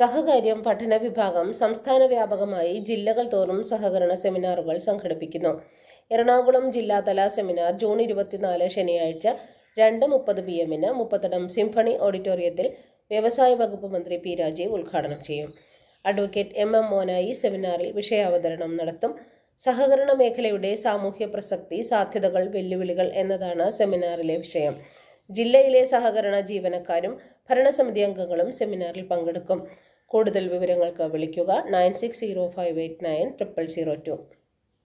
സഹകാര്യം പഠന വിഭാഗം സംസ്ഥാന വ്യാപകമായി ജില്ലകൾ തോറും സഹകരണ സെമിനാറുകൾ സംഘടിപ്പിക്കുന്നു എറണാകുളം ജില്ലാതല സെമിനാർ ജൂൺ ഇരുപത്തിനാല് ശനിയാഴ്ച രണ്ട് മുപ്പത് പി എമ്മിന് മുപ്പത്തടം സിംഫണി ഓഡിറ്റോറിയത്തിൽ വ്യവസായ വകുപ്പ് മന്ത്രി പി രാജീവ് ഉദ്ഘാടനം ചെയ്യും അഡ്വക്കേറ്റ് എം എം മോനായി സെമിനാറിൽ വിഷയാവതരണം നടത്തും സഹകരണ മേഖലയുടെ സാമൂഹ്യ പ്രസക്തി സാധ്യതകൾ വെല്ലുവിളികൾ എന്നതാണ് സെമിനാറിലെ വിഷയം ജില്ലയിലെ സഹകരണ ജീവനക്കാരും ഭരണസമിതി അംഗങ്ങളും സെമിനാറിൽ പങ്കെടുക്കും കൂടുതൽ വിവരങ്ങൾക്ക് വിളിക്കുക nine six zero five eight nine triple zero to